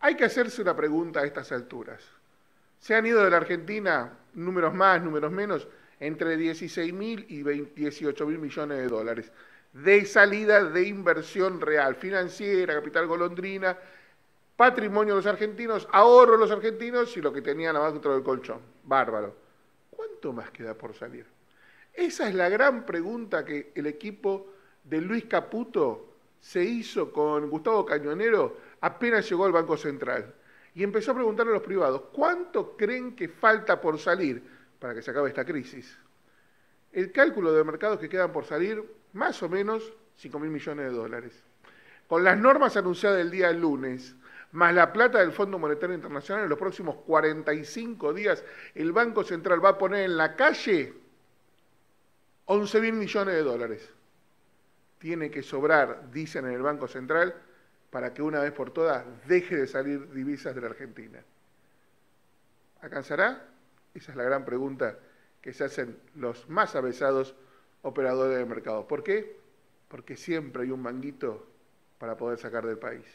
Hay que hacerse una pregunta a estas alturas. Se han ido de la Argentina, números más, números menos, entre 16 mil y 18 mil millones de dólares de salida de inversión real, financiera, capital golondrina, patrimonio de los argentinos, ahorro de los argentinos y lo que tenían abajo dentro del colchón. Bárbaro. ¿Cuánto más queda por salir? Esa es la gran pregunta que el equipo de Luis Caputo se hizo con Gustavo Cañonero apenas llegó al Banco Central y empezó a preguntar a los privados, ¿cuánto creen que falta por salir para que se acabe esta crisis? El cálculo de mercados que quedan por salir, más o menos 5 mil millones de dólares. Con las normas anunciadas el día lunes, más la plata del Fondo Monetario Internacional en los próximos 45 días, el Banco Central va a poner en la calle 11 mil millones de dólares tiene que sobrar, dicen en el Banco Central, para que una vez por todas deje de salir divisas de la Argentina. ¿Alcanzará? Esa es la gran pregunta que se hacen los más avesados operadores de mercado. ¿Por qué? Porque siempre hay un manguito para poder sacar del país.